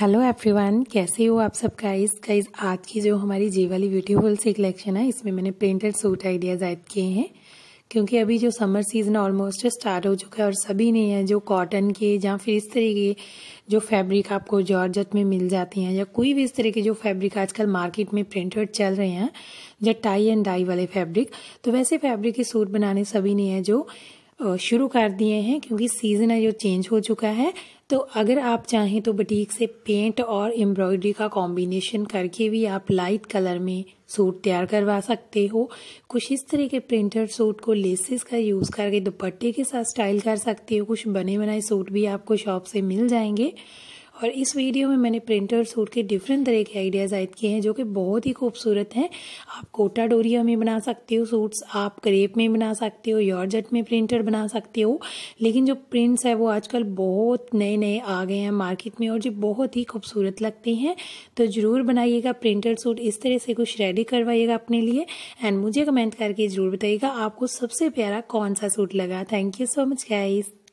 hello everyone कैसे हो आप सब गाइस गाइस आज की जो हमारी जे वाली ब्यूटीफुल सी कलेक्शन है इसमें मैंने प्रिंटेड सूट आइडियाज़ ऐड किए हैं क्योंकि अभी जो समर सीजन ऑलमोस्ट स्टार्ट हो चुका है और सभी ने है जो कॉटन के या फिर इस तरह के जो फैब्रिक आपको जॉर्जट में मिल जाती हैं या कोई भी इस तरह के जो फैब्रिक आजकल मार्केट में प्रिंटेड चल रहे हैं या टाई एंड डाई वाले फैब्रिक तो वैसे फैब्रिक के सूट बनाने सभी ने है जो शुरू कर दिए हैं क्योंकि सीज़न है जो चेंज हो चुका है तो अगर आप चाहें तो बुटीक से पेंट और एम्ब्रॉयडरी का कॉम्बिनेशन करके भी आप लाइट कलर में सूट तैयार करवा सकते हो कुछ इस तरह के प्रिंटेड सूट को लेसेस का यूज़ करके दुपट्टे के साथ स्टाइल कर सकते हो कुछ बने बनाए सूट भी आपको शॉप से मिल जाएंगे और इस वीडियो में मैंने प्रिंटर सूट के डिफरेंट तरह के आइडियाज़ आयद किए हैं जो कि बहुत ही खूबसूरत हैं आप कोटा डोरिया में बना सकते हो सूट्स आप करेप में बना सकते हो यॉर्जट में प्रिंटर बना सकते हो लेकिन जो प्रिंट्स है वो आजकल बहुत नए नए आ गए हैं मार्केट में और जो बहुत ही खूबसूरत लगते हैं तो ज़रूर बनाइएगा प्रिंटर सूट इस तरह से कुछ रेडी करवाइएगा अपने लिए एंड मुझे कमेंट करके ज़रूर बताइएगा आपको सबसे प्यारा कौन सा सूट लगा thank you so much guys